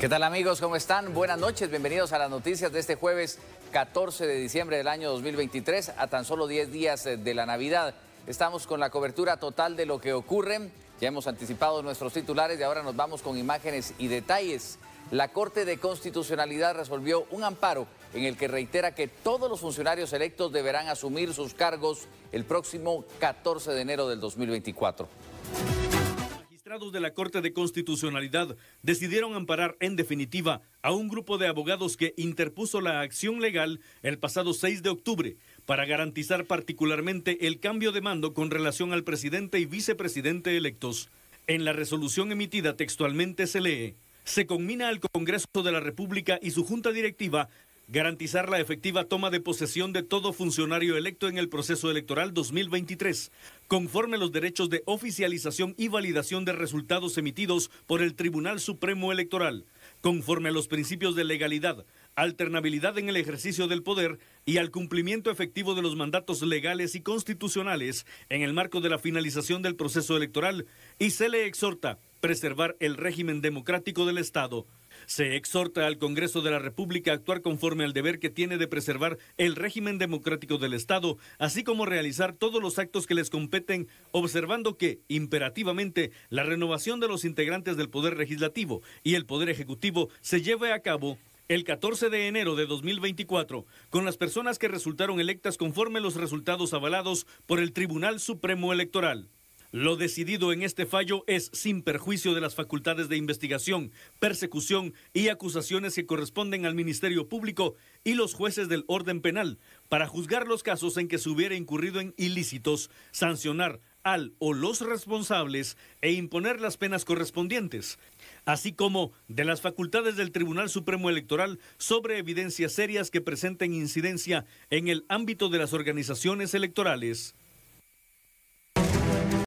¿Qué tal amigos? ¿Cómo están? Buenas noches, bienvenidos a las noticias de este jueves 14 de diciembre del año 2023, a tan solo 10 días eh, de la Navidad. Estamos con la cobertura total de lo que ocurre, ya hemos anticipado nuestros titulares y ahora nos vamos con imágenes y detalles. La Corte de Constitucionalidad resolvió un amparo en el que reitera que todos los funcionarios electos deberán asumir sus cargos el próximo 14 de enero del 2024 de la Corte de Constitucionalidad decidieron amparar en definitiva a un grupo de abogados que interpuso la acción legal el pasado 6 de octubre para garantizar particularmente el cambio de mando con relación al presidente y vicepresidente electos. En la resolución emitida textualmente se lee, se conmina al Congreso de la República y su Junta Directiva garantizar la efectiva toma de posesión de todo funcionario electo en el proceso electoral 2023, conforme a los derechos de oficialización y validación de resultados emitidos por el Tribunal Supremo Electoral, conforme a los principios de legalidad, alternabilidad en el ejercicio del poder y al cumplimiento efectivo de los mandatos legales y constitucionales en el marco de la finalización del proceso electoral, y se le exhorta preservar el régimen democrático del Estado se exhorta al Congreso de la República a actuar conforme al deber que tiene de preservar el régimen democrático del Estado, así como realizar todos los actos que les competen, observando que, imperativamente, la renovación de los integrantes del Poder Legislativo y el Poder Ejecutivo se lleve a cabo el 14 de enero de 2024 con las personas que resultaron electas conforme los resultados avalados por el Tribunal Supremo Electoral. Lo decidido en este fallo es sin perjuicio de las facultades de investigación, persecución y acusaciones que corresponden al Ministerio Público y los jueces del orden penal para juzgar los casos en que se hubiera incurrido en ilícitos, sancionar al o los responsables e imponer las penas correspondientes, así como de las facultades del Tribunal Supremo Electoral sobre evidencias serias que presenten incidencia en el ámbito de las organizaciones electorales.